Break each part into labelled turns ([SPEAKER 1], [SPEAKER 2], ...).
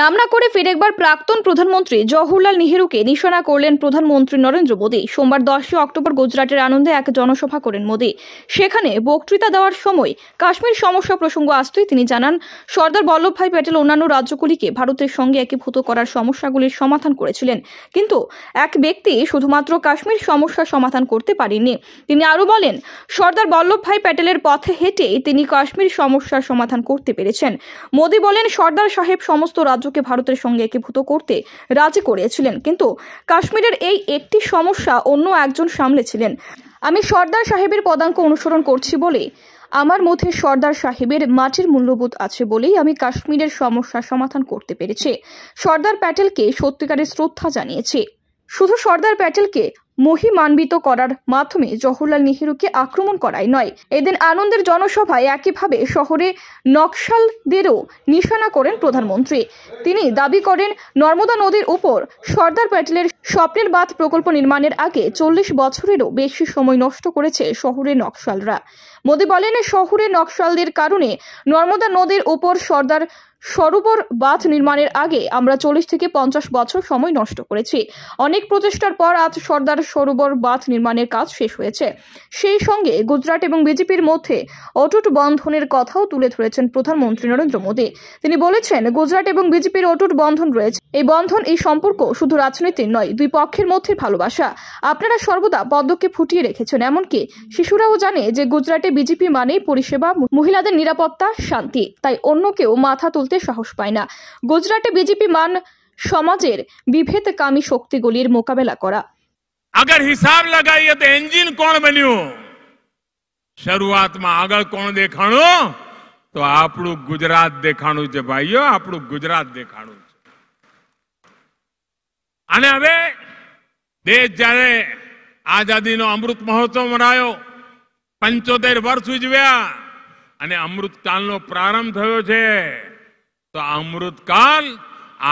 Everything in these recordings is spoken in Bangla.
[SPEAKER 1] নাম না করে ফের একবার প্রাক্তন প্রধানমন্ত্রী জওহরলাল নেহরুকে নিশানা করলেন প্রধানমন্ত্রী নরেন্দ্র মোদী সোমবার দশই অক্টোবর গুজরাটের আনন্দে এক জনসভা করেন মোদী সেখানে বক্তৃতা দেওয়ার সময় কাশ্মীর সমস্যা প্রসঙ্গ আসতেই তিনি জানান সর্দার বল্লভভাই প্যাটেল অন্যান্য রাজ্যগুলিকে ভারতের সঙ্গে একীভূত করার সমস্যাগুলির সমাধান করেছিলেন কিন্তু এক ব্যক্তি শুধুমাত্র কাশ্মীর সমস্যা সমাধান করতে পারেননি তিনি আরও বলেন সর্দার বল্লভভাই প্যাটেলের পথে হেঁটেই তিনি কাশ্মীর সমস্যার সমাধান করতে পেরেছেন মোদী বলেন সর্দার সাহেব সমস্ত রাজ্যকে ভারতের সঙ্গে একীভূত করতে রাজি করিয়েছিলেন কিন্তু কাশ্মীরের এই একটি সমস্যা অন্য একজন সামলেছিলেন আমি সর্দার সাহেবের পদাঙ্ক অনুসরণ করছি বলে আমার মধ্যে সর্দার সাহেবের মাটির মূল্যবোধ আছে বলেই আমি কাশ্মীরের সমস্যা সমাধান করতে পেরেছি সর্দার প্যাটেলকে সত্যিকারের শ্রদ্ধা জানিয়েছি শুধু সর্দার প্যাটেলকে মহিমান্বিত করার মাধ্যমে জওহরলাল নেহরুকে আক্রমণ করাই নয় এদিন আনন্দের জনসভায় একইভাবে শহরে নকশালদেরও নিশানা করেন প্রধানমন্ত্রী তিনি দাবি করেন নর্মদা নদীর উপর সর্দার প্যাটেলের স্বপ্নের বাঁধ প্রকল্প নির্মাণের আগে চল্লিশ বছরেরও বেশি সময় নষ্ট করেছে শহরের নকশালরা মোদি বলেন শহরে নকশালদের কারণে নর্মদা নদীর উপর সর্দার সরোবর বাঁধ নির্মাণের আগে আমরা চল্লিশ থেকে পঞ্চাশ বছর সময় নষ্ট করেছি অনেক প্রচেষ্টার পর আজ সর্দার সরোবর বাঁধ নির্মাণের কাজ শেষ হয়েছে সেই সঙ্গে গুজরাট এবং বিজেপির মধ্যে অটুট বন্ধনের কথাও তুলে ধরেছেন প্রধানমন্ত্রী নরেন্দ্র মোদী তিনি বলেছেন গুজরাট এবং বিজেপির অটুট বন্ধন রয়েছে এই বন্ধন এই সম্পর্ক শুধু রাজনীতির নয় দুই পক্ষের মধ্যে ভালোবাসা আপনারা সর্বদা পদ্মকে ফুটিয়ে রেখেছেন এমনকি শিশুরাও জানে যে গুজরাটে বিজেপি মানেই পরিষেবা মহিলাদের নিরাপত্তা শান্তি তাই অন্য কেউ মাথা তুলতে সাহস পায় না গুজরাটে বিজেপি মান সমাজের বিভেদকামী শক্তিগুলির মোকাবেলা করা
[SPEAKER 2] અગર હિસાબ લગાવીએ તો એન્જિન કોણ બન્યું શરૂઆતમાં આગળ કોણ દેખાણું તો આપણું ગુજરાત દેખાણું છે ભાઈઓ આપણું ગુજરાત દેખાણું છે અને હવે દેશ જ્યારે આઝાદીનો અમૃત મહોત્સવ મનાયો પંચોતેર વર્ષ ઉજવ્યા અને અમૃતકાલનો પ્રારંભ થયો છે તો અમૃતકાલ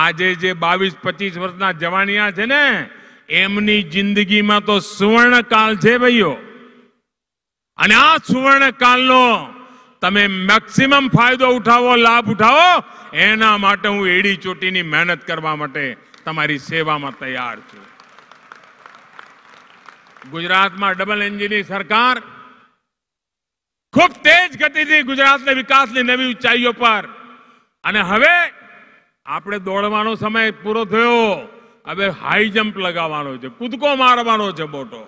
[SPEAKER 2] આજે જે બાવીસ પચીસ વર્ષના જવાનિયા છે ને એમની જિંદગીમાં તો સુવર્ણકાલ છે ભાઈઓ અને આ સુવર્ણકાલનો તમે મેક્સિમમ ફાયદો ઉઠાવો લાભ ઉઠાવો એના માટે હું એડી ચોટીની મહેનત કરવા માટે તમારી સેવામાં તૈયાર છું ગુજરાતમાં ડબલ એન્જિનની સરકાર ખૂબ તેજ ગતિથી ગુજરાતને વિકાસની નવી ઊંચાઈઓ પર અને હવે આપણે દોડવાનો સમય પૂરો થયો હવે હાઈ જમ્પ લગાવવાનો છે કૂદકો મારવાનો છે મોટો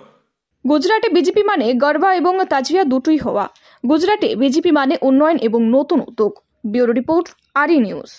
[SPEAKER 1] গুজরাটে বিজেপি মানে গর্বা এবং তাজিয়া দুটোই হওয়া গুজরাটে বিজেপি মানে উন্নয়ন এবং নতুন উদ্যোগ ব্যুরো রিপোর্ট আরই নিউজ